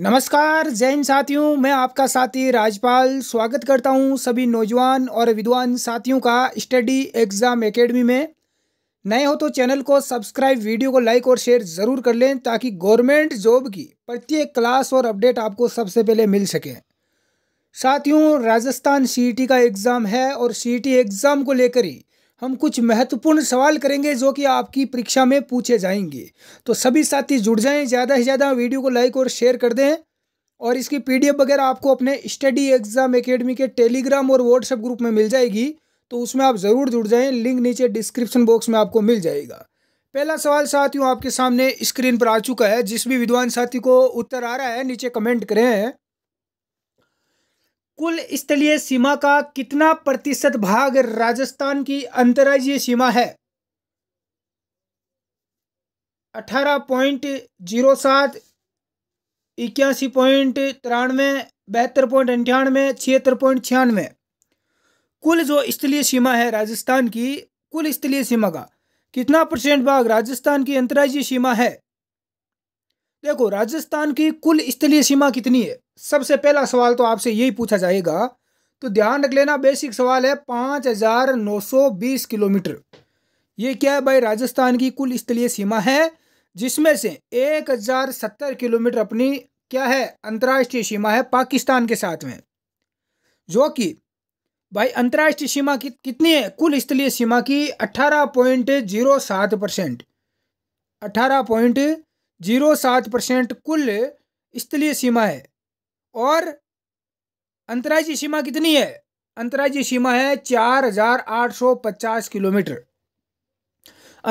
नमस्कार जैन साथियों मैं आपका साथी राजपाल स्वागत करता हूं सभी नौजवान और विद्वान साथियों का स्टडी एग्ज़ाम एकेडमी में नए हो तो चैनल को सब्सक्राइब वीडियो को लाइक और शेयर ज़रूर कर लें ताकि गवर्नमेंट जॉब की प्रत्येक क्लास और अपडेट आपको सबसे पहले मिल सके साथियों राजस्थान सी e का एग्ज़ाम है और सी e एग्ज़ाम को लेकर ही हम कुछ महत्वपूर्ण सवाल करेंगे जो कि आपकी परीक्षा में पूछे जाएंगे तो सभी साथी जुड़ जाएं ज़्यादा से ज़्यादा वीडियो को लाइक और शेयर कर दें और इसकी पीडीएफ वगैरह आपको अपने स्टडी एग्ज़ाम एकेडमी के टेलीग्राम और व्हाट्सएप ग्रुप में मिल जाएगी तो उसमें आप ज़रूर जुड़ जाएँ लिंक नीचे डिस्क्रिप्शन बॉक्स में आपको मिल जाएगा पहला सवाल साथियों आपके सामने स्क्रीन पर आ चुका है जिस भी विद्वान साथी को उत्तर आ रहा है नीचे कमेंट करें कुल स्थलीय सीमा का कितना प्रतिशत भाग राजस्थान की अंतर्राज्यीय सीमा है अठारह पॉइंट जीरो सात इक्यासी पॉइंट तिरानवे बहत्तर पॉइंट अंठानवे छिहत्तर पॉइंट छियानवे कुल जो स्थलीय सीमा है राजस्थान की कुल स्थलीय सीमा का कितना परसेंट भाग राजस्थान की अंतर्राज्यीय सीमा है देखो राजस्थान की कुल स्थलीय सीमा कितनी है सबसे पहला सवाल तो आपसे यही पूछा जाएगा तो ध्यान रख लेना बेसिक सवाल है पाँच हजार नौ सौ बीस किलोमीटर ये क्या है भाई राजस्थान की कुल स्थलीय सीमा है जिसमें से एक हजार सत्तर किलोमीटर अपनी क्या है अंतर्राष्ट्रीय सीमा है पाकिस्तान के साथ में जो कि भाई अंतर्राष्ट्रीय सीमा की कितनी है कुल स्थलीय सीमा की अट्ठारह पॉइंट जीरो सात परसेंट अठारह पॉइंट जीरो सात परसेंट कुल स्थलीय सीमा है और अंतर्राज्यीय सीमा कितनी है अंतर्राज्यीय सीमा है चार हजार आठ सौ पचास किलोमीटर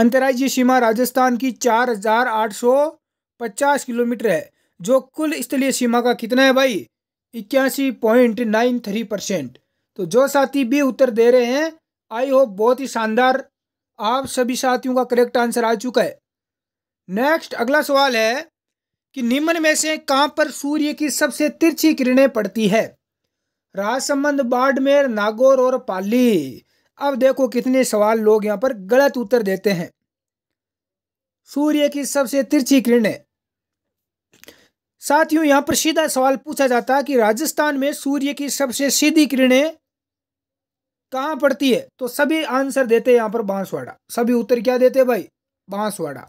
अंतर्राज्यीय सीमा राजस्थान की चार हजार आठ सौ पचास किलोमीटर है जो कुल स्थलीय सीमा का कितना है भाई इक्यासी पॉइंट नाइन थ्री परसेंट तो जो साथी भी उत्तर दे रहे हैं आई होप बहुत ही शानदार आप सभी साथियों का करेक्ट आंसर आ चुका है नेक्स्ट अगला सवाल है कि निम्न में से कहां पर सूर्य की सबसे तिरछी किरणें पड़ती है राजसंबंध बाड़मेर नागौर और पाली अब देखो कितने सवाल लोग यहाँ पर गलत उत्तर देते हैं सूर्य की सबसे तिरछी किरणें साथियों यहाँ पर सीधा सवाल पूछा जाता कि राजस्थान में सूर्य की सबसे सीधी किरणें कहां पड़ती है तो सभी आंसर देते यहां पर बांसवाड़ा सभी उत्तर क्या देते भाई बांसवाड़ा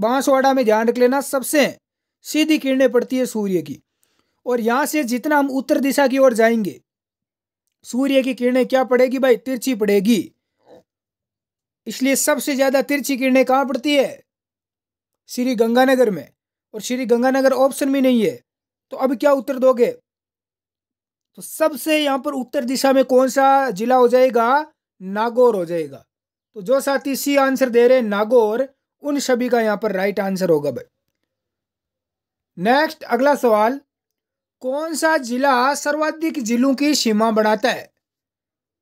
बांसवाड़ा में ध्यान रख लेना सबसे सीधी किरणें पड़ती है सूर्य की और यहाँ से जितना हम उत्तर दिशा की ओर जाएंगे सूर्य की किरणें क्या पड़ेगी भाई तिरछी पड़ेगी इसलिए सबसे ज़्यादा तिरछी किरणें कहाँ पड़ती है श्री गंगानगर में और श्री गंगानगर ऑप्शन भी नहीं है तो अब क्या उत्तर दोगे तो सबसे यहाँ पर उत्तर दिशा में कौन सा जिला हो जाएगा नागौर हो जाएगा तो जो साथी सी आंसर दे रहे हैं नागौर उन सभी का यहाँ पर राइट आंसर होगा भाई नेक्स्ट अगला सवाल कौन सा जिला सर्वाधिक जिलों की सीमा बढ़ाता है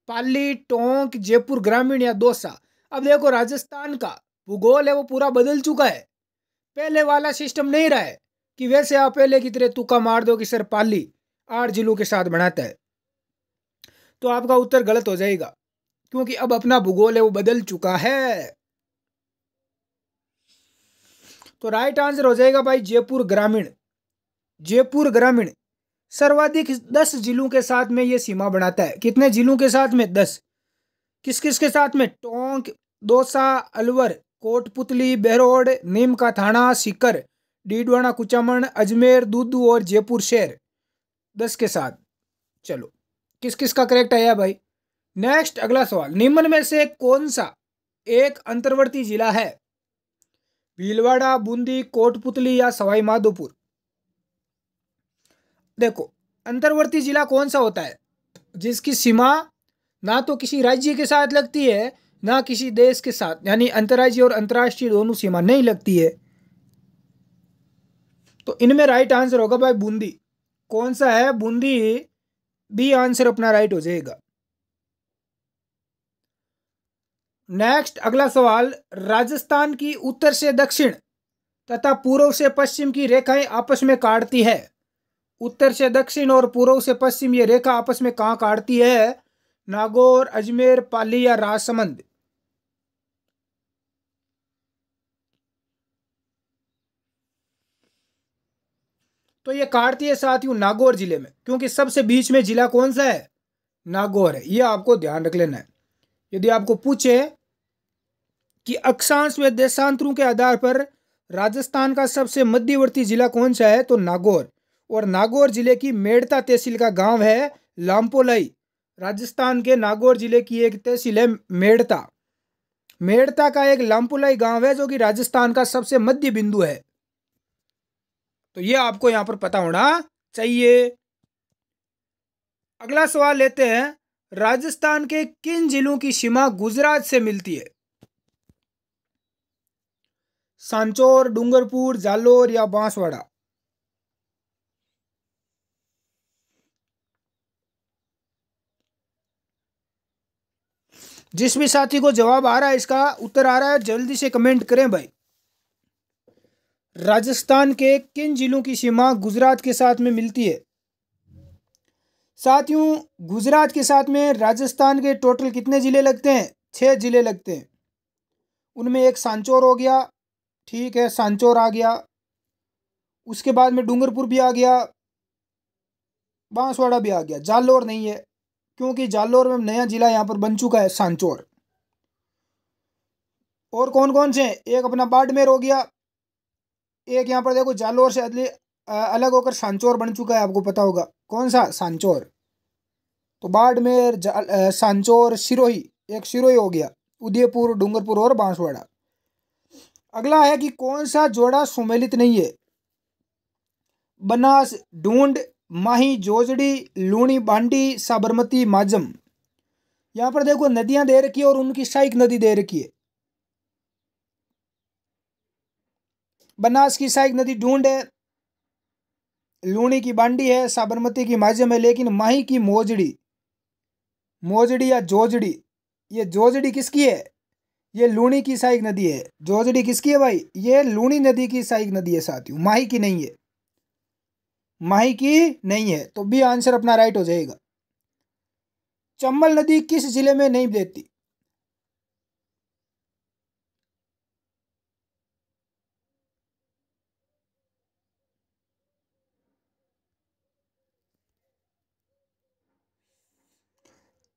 पाली टोंक जयपुर ग्रामीण या दोसा अब देखो राजस्थान का भूगोल है वो पूरा बदल चुका है पहले वाला सिस्टम नहीं रहा है कि वैसे आप पहले की तरह तुक्का मार दो कि सर पाली आठ जिलों के साथ बनाता है तो आपका उत्तर गलत हो जाएगा क्योंकि अब अपना भूगोल है वो बदल चुका है तो राइट आंसर हो जाएगा भाई जयपुर ग्रामीण जयपुर ग्रामीण सर्वाधिक दस जिलों के साथ में ये सीमा बनाता है कितने जिलों के साथ में दस किस किस के साथ में टोंक दोसा अलवर कोटपुतली बहरोड नीम का थाना सीकर डीडवाना कुचामण अजमेर दूदू और जयपुर शहर दस के साथ चलो किस किस का करेक्ट आया भाई नेक्स्ट अगला सवाल निम्न में से कौन सा एक अंतर्वर्ती जिला है भीलवाड़ा बूंदी कोटपुतली या सवाई माधोपुर देखो अंतर्वर्ती जिला कौन सा होता है जिसकी सीमा ना तो किसी राज्य के साथ लगती है ना किसी देश के साथ यानी अंतर्राज्यीय और अंतर्राष्ट्रीय दोनों सीमा नहीं लगती है तो इनमें राइट आंसर होगा भाई बूंदी कौन सा है बूंदी बी आंसर अपना राइट हो जाएगा नेक्स्ट अगला सवाल राजस्थान की उत्तर से दक्षिण तथा पूर्व से पश्चिम की रेखाएं आपस में काटती है उत्तर से दक्षिण और पूर्व से पश्चिम ये रेखा आपस में कहाँ काटती है नागौर अजमेर पाली या राजसमंद तो ये काटती है साथियों नागौर जिले में क्योंकि सबसे बीच में जिला कौन सा है नागौर है ये आपको ध्यान रख लेना है यदि आपको पूछे कि अक्षांश व देशांतरों के आधार पर राजस्थान का सबसे मध्यवर्ती जिला कौन सा है तो नागौर और नागौर जिले की मेड़ता तहसील का गांव है लाम्पोलाई राजस्थान के नागौर जिले की एक तहसील है मेड़ता मेड़ता का एक लाम्पोलाई गांव है जो कि राजस्थान का सबसे मध्य बिंदु है तो ये आपको यहां पर पता होना चाहिए अगला सवाल लेते हैं राजस्थान के किन जिलों की सीमा गुजरात से मिलती है सांचौर डूंगरपुर जालोर या बांसवाड़ा जिस भी साथी को जवाब आ रहा है इसका उत्तर आ रहा है जल्दी से कमेंट करें भाई राजस्थान के किन जिलों की सीमा गुजरात के साथ में मिलती है साथियों गुजरात के साथ में राजस्थान के टोटल कितने ज़िले लगते हैं छह ज़िले लगते हैं उनमें एक सांचौर हो गया ठीक है सांचौर आ गया उसके बाद में डूंगरपुर भी आ गया बांसवाड़ा भी आ गया जालौर नहीं है क्योंकि जालौर में नया जिला यहाँ पर बन चुका है सांचौर और कौन कौन से हैं एक अपना बाड़मेर हो गया एक यहाँ पर देखो जालौर से अदली अलग होकर सांचौर बन चुका है आपको पता होगा कौन सा सांचौर तो बाड़मेर सांचौर सिरोही एक सिरोही हो गया उदयपुर डूंगरपुर और बांसवाड़ा अगला है कि कौन सा जोड़ा सुमेलित नहीं है बनास ढूंढ माही जोजड़ी लूणी बांडी साबरमती माजम यहां पर देखो नदियां दे रखी है और उनकी साइक नदी दे रखी है बनास की साइक नदी ढूंढ है लूणी की बांडी है साबरमती की माजम है लेकिन माही की मोजड़ी मोजड़ी या जोजड़ी ये जोजड़ी किसकी है ये लूणी की सहायक नदी है जोजड़ी किसकी है भाई ये लूणी नदी की सहायक नदी है साथियों माही की नहीं है माही की नहीं है तो भी आंसर अपना राइट हो जाएगा चंबल नदी किस जिले में नहीं देती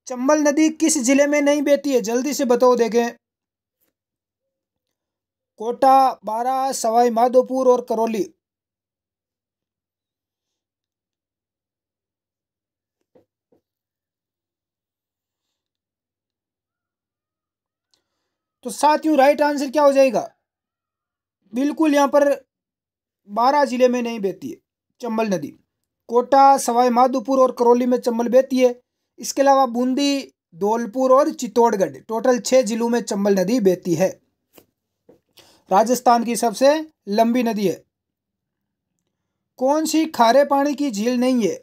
चंबल नदी किस जिले में नहीं बहती है जल्दी से बताओ देखें कोटा बारा सवाई माधोपुर और करौली तो साथियों राइट आंसर क्या हो जाएगा बिल्कुल यहां पर बारह जिले में नहीं बहती है चंबल नदी कोटा सवाई माधोपुर और करौली में चंबल बहती है इसके अलावा बूंदी धौलपुर और चित्तौड़गढ़ टोटल छह जिलों में चंबल नदी बहती है राजस्थान की सबसे लंबी नदी है कौन सी खारे पानी की झील नहीं है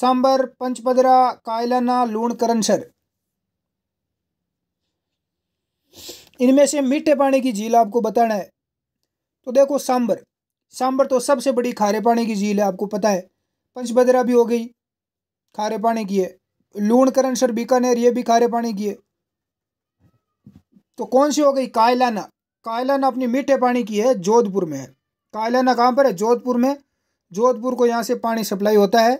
सांबर पंचपदरा कायलाना लूण करंसर इनमें से मीठे पानी की झील आपको बताना है तो देखो सांबर सांबर तो सबसे बड़ी खारे पानी की झील है आपको पता है पंचभद्रा भी हो गई खारे पानी की है लूण करंसर बीकानेर ये भी खारे पानी की है तो कौन सी हो गई कायलाना कायलन अपनी मीठे पानी की है जोधपुर में है कायलाना कहाँ पर है जोधपुर में जोधपुर को यहाँ से पानी सप्लाई होता है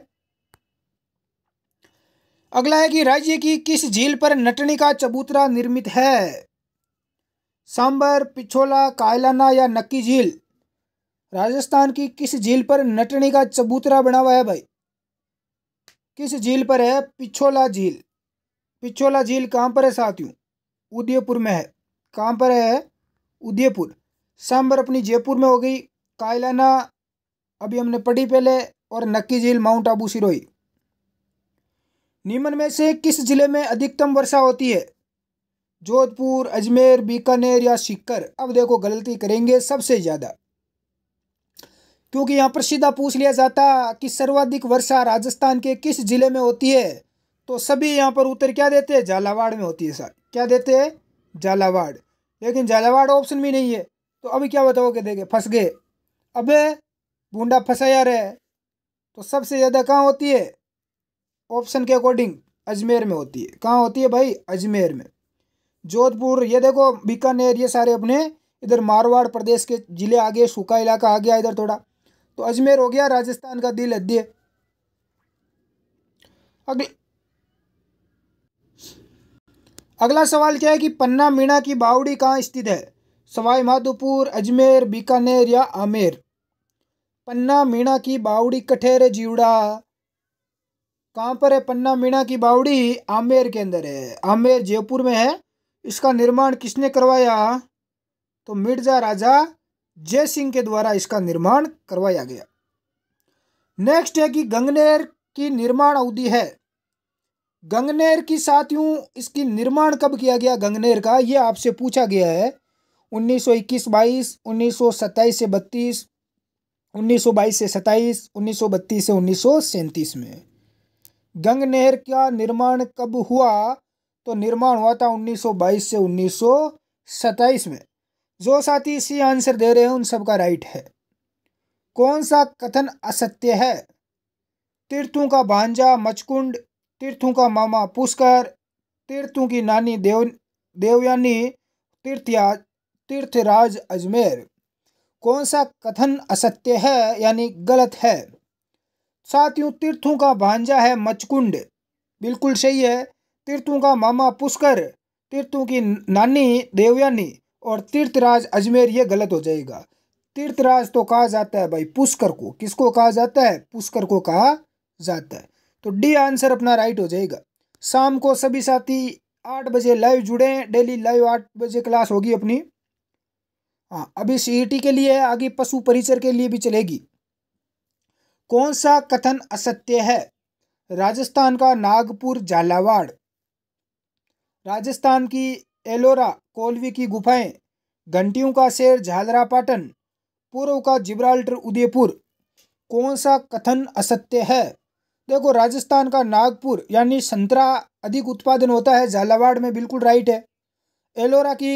अगला है कि राज्य की किस झील पर नटनी का चबूतरा निर्मित है सांबर पिछोला कायलाना या नक्की झील राजस्थान की किस झील पर नटनी का चबूतरा बना हुआ है भाई किस झील पर है पिछोला झील पिछोला झील कहाँ पर है साथियों उदयपुर में है कहाँ पर है उदयपुर सांबर अपनी जयपुर में हो गई कायलाना अभी हमने पढ़ी पहले और नक्की झील माउंट आबू सिरोही निम्न में से किस जिले में अधिकतम वर्षा होती है जोधपुर अजमेर बीकानेर या सीकर अब देखो गलती करेंगे सबसे ज़्यादा क्योंकि यहाँ पर सीधा पूछ लिया जाता कि सर्वाधिक वर्षा राजस्थान के किस जिले में होती है तो सभी यहाँ पर उत्तर क्या देते हैं झालावाड़ में होती है सर क्या देते हैं झालावाड़ लेकिन झालावाड़ ऑप्शन भी नहीं है तो अभी क्या बताओगे देखे फंस गए अबे बूंदा फंसाया रहे तो सबसे ज़्यादा कहाँ होती है ऑप्शन के अकॉर्डिंग अजमेर में होती है कहाँ होती है भाई अजमेर में जोधपुर ये देखो बीकानेर ये सारे अपने इधर मारवाड़ प्रदेश के ज़िले आ गए सूखा इलाका आ गया इधर थोड़ा तो अजमेर हो गया राजस्थान का दिल अध्यय अगले अगला सवाल क्या है कि पन्ना मीणा की बावड़ी कहाँ स्थित है सवाई माधोपुर अजमेर बीकानेर या आमेर पन्ना मीणा की बावड़ी कठेर जीवड़ा कहाँ पर है पन्ना मीणा की बावड़ी आमेर के अंदर है आमेर जयपुर में है इसका निर्माण किसने करवाया तो मिर्जा राजा जय सिंह के द्वारा इसका निर्माण करवाया गया नेक्स्ट है कि गंगनेर की निर्माण अवधि है गंगनेर की साथियों इसकी निर्माण कब किया गया गंगनेर का ये आपसे पूछा गया है 1921 सौ 1927 से सौ 1922 से 27, 1932 से उन्नीस में गंगनेर का निर्माण कब हुआ तो निर्माण हुआ था 1922 से 1927 में जो साथी इसी आंसर दे रहे हैं उन सबका राइट है कौन सा कथन असत्य है तीर्थों का भांजा मचकुंड तीर्थों का मामा पुष्कर तीर्थों की नानी देव देवयानी तीर्थया तीर्थराज अजमेर कौन सा कथन असत्य है यानी गलत है साथियों तीर्थों का भांजा है मचकुंड बिल्कुल सही है तीर्थों का मामा पुष्कर तीर्थों की नानी देवयानी और तीर्थराज अजमेर ये गलत हो जाएगा तीर्थराज तो कहा जाता है भाई पुष्कर को किसको कहा जाता है पुष्कर को कहा जाता है तो डी आंसर अपना राइट हो जाएगा शाम को सभी साथी आठ बजे लाइव जुड़े डेली लाइव आठ बजे क्लास होगी अपनी हाँ अभी सीईटी e के लिए है आगे पशु परिचर के लिए भी चलेगी कौन सा कथन असत्य है राजस्थान का नागपुर झालावाड़ राजस्थान की एलोरा कोलवी की गुफाएं घंटियों का शेर झालरापाटन पाटन पूर्व का जिब्राल्टर उदयपुर कौन सा कथन असत्य है देखो राजस्थान का नागपुर यानी संतरा अधिक उत्पादन होता है झालावाड़ में बिल्कुल राइट है एलोरा की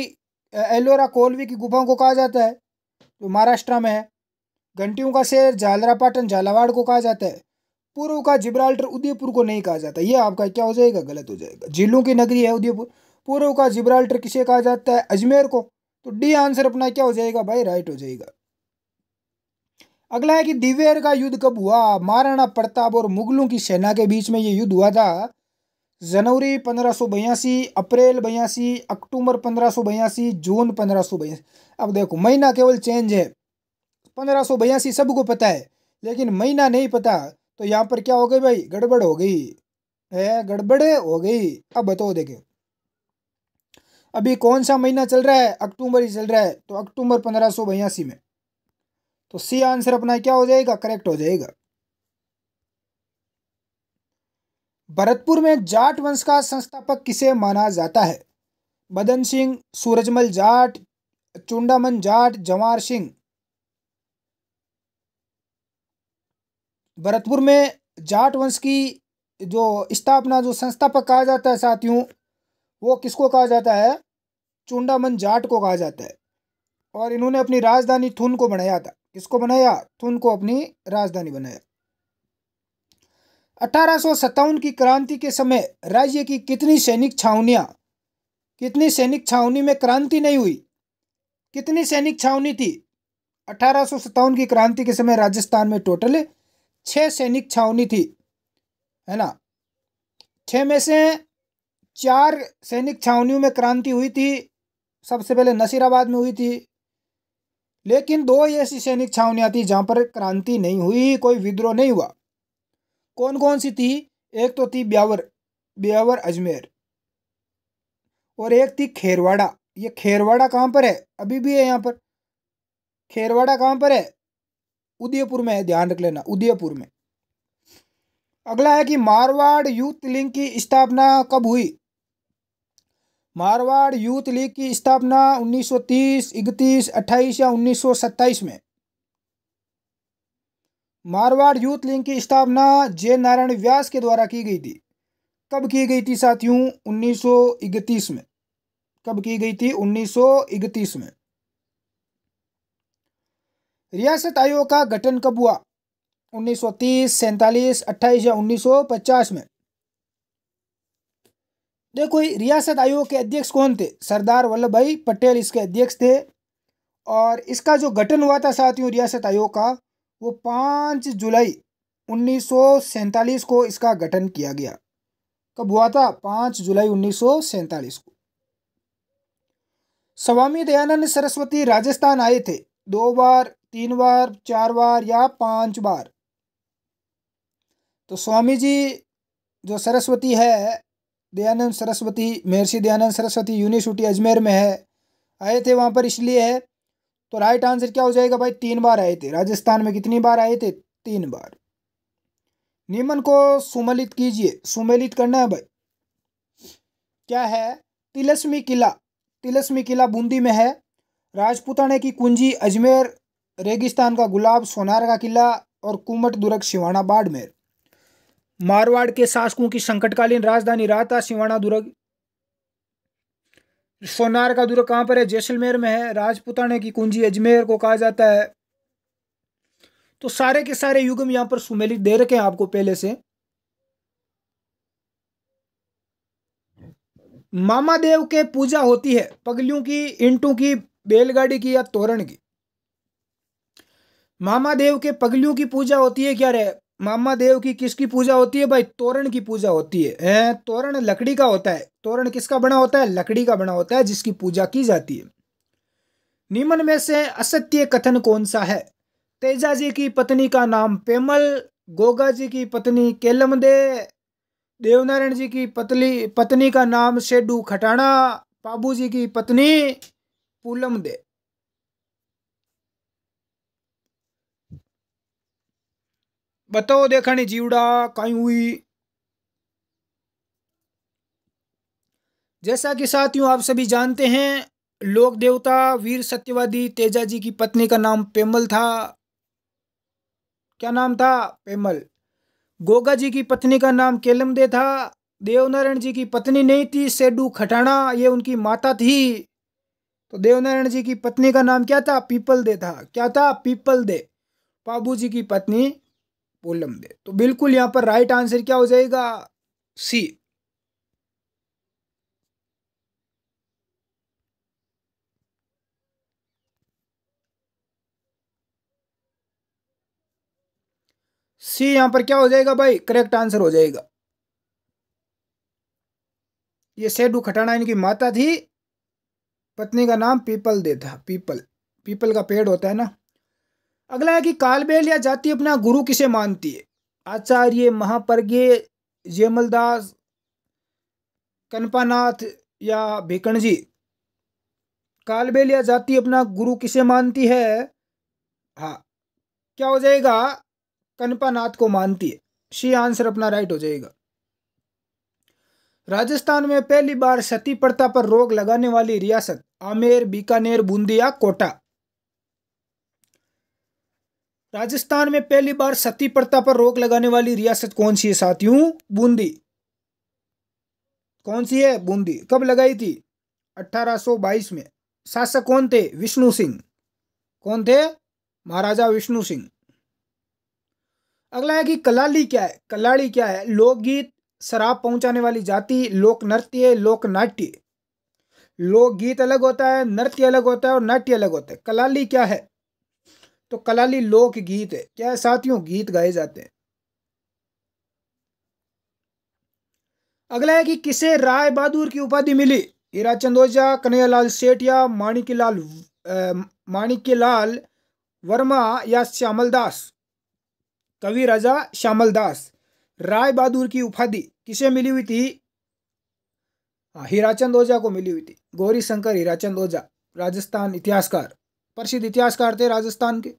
एलोरा कोलवी की गुफाओं को कहा जाता है जो महाराष्ट्र में है घंटियों का शहर झालरापाटन झालावाड़ को कहा जाता है पूर्व का जिब्राल्टर उदयपुर को नहीं कहा जाता ये आपका क्या हो जाएगा गलत हो जाएगा झीलों की नगरी है उदयपुर पूर्व का जिब्राल्टर किसे कहा जाता है अजमेर को तो डी आंसर अपना क्या हो जाएगा भाई राइट हो जाएगा अगला है कि दिवेर का युद्ध कब हुआ महाराणा प्रताप और मुगलों की सेना के बीच में ये युद्ध हुआ था जनवरी पंद्रह अप्रैल बयासी अक्टूबर पंद्रह जून पंद्रह अब देखो महीना केवल चेंज है पंद्रह सबको पता है लेकिन महीना नहीं पता तो यहाँ पर क्या हो गई भाई गड़बड़ हो गई है गड़बड़ हो गई अब बताओ देखे अभी कौन सा महीना चल रहा है अक्टूबर ही चल रहा है तो अक्टूबर पंद्रह में तो सी आंसर अपना क्या हो जाएगा करेक्ट हो जाएगा भरतपुर में जाट वंश का संस्थापक किसे माना जाता है मदन सिंह सूरजमल जाट चुंडामन जाट जवार सिंह भरतपुर में जाट वंश की जो स्थापना जो संस्थापक कहा जाता है साथियों वो किसको कहा जाता है चुंडामन जाट को कहा जाता है और इन्होंने अपनी राजधानी थुन को बनाया था किसको बनाया थुन को अपनी राजधानी बनाया अठारह की क्रांति के समय राज्य की कितनी सैनिक छावनियां कितनी सैनिक छावनी में क्रांति नहीं हुई कितनी सैनिक छावनी थी अठारह की क्रांति के समय राजस्थान में टोटल छह सैनिक छावनी थी है ना छह में से चार सैनिक छावनियों में क्रांति हुई थी सबसे पहले नसीराबाद में हुई थी लेकिन दो ऐसी सैनिक छावनियाँ थी जहाँ पर क्रांति नहीं हुई कोई विद्रोह नहीं हुआ कौन कौन सी थी एक तो थी ब्यावर ब्यावर अजमेर और एक थी खेरवाड़ा ये खेरवाड़ा कहाँ पर है अभी भी है यहाँ पर खेरवाड़ा कहाँ पर है उदयपुर में है ध्यान रख लेना उदयपुर में अगला है कि मारवाड़ यूथ लिंग की स्थापना कब हुई मारवाड़ यूथ लीग की स्थापना 1930, 31, 28 या 1927 में मारवाड़ यूथ लीग की स्थापना जय नारायण व्यास के द्वारा की गई थी कब की गई थी साथियों उन्नीस में कब की गई थी उन्नीस में रियासत आयोग का गठन कब हुआ 1930, सैंतालीस अट्ठाईस या 1950 में देखो रियासत आयोग के अध्यक्ष कौन थे सरदार वल्लभ भाई पटेल इसके अध्यक्ष थे और इसका जो गठन हुआ था साथियों रियासत आयोग का वो पाँच जुलाई उन्नीस को इसका गठन किया गया कब हुआ था पाँच जुलाई उन्नीस को स्वामी दयानंद सरस्वती राजस्थान आए थे दो बार तीन बार चार बार या पांच बार तो स्वामी जी जो सरस्वती है दयानंद सरस्वती महर्षि दयानंद सरस्वती यूनिवर्सिटी अजमेर में है आए थे वहाँ पर इसलिए है तो राइट आंसर क्या हो जाएगा भाई तीन बार आए थे राजस्थान में कितनी बार आए थे तीन बार नियमन को सुमलित कीजिए सुमेलित करना है भाई क्या है तिलस्मी किला तिलस्मी किला बूंदी में है राजपुताने की कुंजी अजमेर रेगिस्तान का गुलाब सोनार का किला और कुमट दुर्ग शिवाना बाड़मेर मारवाड़ के शासकों की संकटकालीन राजधानी था सिवाना दुर्ग सोनार का दुर्ग कहां पर है जैसलमेर में है राजपुताने की कुंजी अजमेर को कहा जाता है तो सारे के सारे युगम यहां पर सुमेलित दे रखे हैं आपको पहले से मामा देव के पूजा होती है पगलियों की इंटों की बैलगाड़ी की या तोरण की मामा देव के पगलियों की पूजा होती है क्या रे मामा देव की किसकी पूजा होती है भाई तोरण की पूजा होती है तोरण लकड़ी का होता है तोरण किसका बना होता है लकड़ी का बना होता है जिसकी पूजा की जाती है निमन में से असत्य कथन कौन सा है तेजा जी की पत्नी का नाम पेमल गोगा जी की पत्नी केलमदे देवनारायण जी की पतली पत्नी का नाम शेडू खटाना बाबू जी की पत्नी पूलम दे बताओ देखणी जीवड़ा कहीं हुई जैसा कि साथियों आप सभी जानते हैं लोक देवता वीर सत्यवादी तेजा जी की पत्नी का नाम पेमल था क्या नाम था पेमल गोगा जी की पत्नी का नाम केलमदे था देवनारायण जी की पत्नी नहीं थी सेडू खटाना ये उनकी माता थी तो देवनारायण जी की पत्नी का नाम क्या था पीपल दे था क्या था पीपल दे बाबू जी की पत्नी वो लंबे तो बिल्कुल यहां पर राइट आंसर क्या हो जाएगा सी सी यहां पर क्या हो जाएगा भाई करेक्ट आंसर हो जाएगा ये सेडू खटाना इनकी माता थी पत्नी का नाम पीपल दे था पीपल पीपल का पेड़ होता है ना अगला है कि कालबेल या जाति अपना गुरु किसे मानती है आचार्य महापर्गे जयमलदास कनपानाथ या भिकण जी कालबेल या जाति अपना गुरु किसे मानती है हाँ क्या हो जाएगा कनपानाथ को मानती है शी आंसर अपना राइट हो जाएगा राजस्थान में पहली बार सती प्रथा पर रोक लगाने वाली रियासत आमेर बीकानेर बूंदी या कोटा राजस्थान में पहली बार सती प्रथा पर रोक लगाने वाली रियासत कौन सी है साथियों बूंदी कौन सी है बूंदी कब लगाई थी 1822 में शासक कौन थे विष्णु सिंह कौन थे महाराजा विष्णु सिंह अगला है कि कलाली क्या है कलाली क्या है लोकगीत शराब पहुंचाने वाली जाति लोक नृत्य लोक नाट्य लोकगीत अलग होता है नृत्य अलग होता है और नाट्य अलग होता है कलाली क्या है तो कलाली लोक गीत है क्या है साथियों गीत गाए जाते हैं अगला है कि किसे राय बहादुर की उपाधि मिली हीरा चंदोजा कन्हैयालाल सेठिया माणिकीलाल माणिक्यलाल वर्मा या श्यामल दास कवि राजा श्यामल दास राय बहादुर की उपाधि किसे मिली हुई थी हाँ, हीराचंद ओझा को मिली हुई थी गौरी शंकर हीराचंद ओझा राजस्थान इतिहासकार प्रसिद्ध इतिहासकार थे राजस्थान के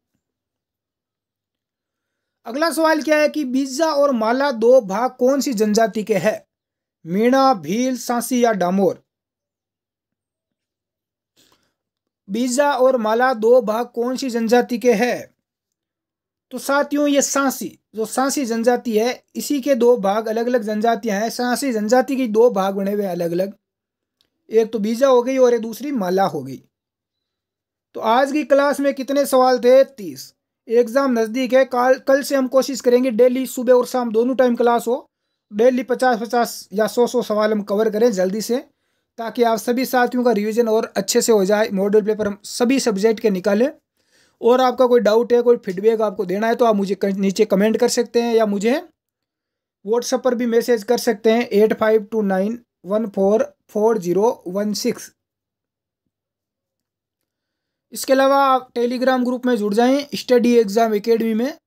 अगला सवाल क्या है कि बीजा और माला दो भाग कौन सी जनजाति के है मीणा भील सांसी या डामोर बीजा और माला दो भाग कौन सी जनजाति के है तो साथियों ये सांसी जो सांसी जनजाति है इसी के दो भाग अलग अलग जनजातियां हैं सांसी जनजाति की दो भाग बने हुए अलग अलग एक तो बीजा हो गई और एक दूसरी माला हो गई तो आज की क्लास में कितने सवाल थे तीस एग्ज़ाम नज़दीक है कल कल से हम कोशिश करेंगे डेली सुबह और शाम दोनों टाइम क्लास हो डेली पचास पचास या सौ सौ सवाल हम कवर करें जल्दी से ताकि आप सभी साथियों का रिवीजन और अच्छे से हो जाए मॉडल पेपर हम सभी सब्जेक्ट के निकालें और आपका कोई डाउट है कोई फीडबैक आपको देना है तो आप मुझे नीचे कमेंट कर सकते हैं या मुझे व्हाट्सएप पर भी मैसेज कर सकते हैं eight five two nine one four four zero one six इसके अलावा आप टेलीग्राम ग्रुप में जुड़ जाएं स्टडी एग्ज़ाम एकेडमी में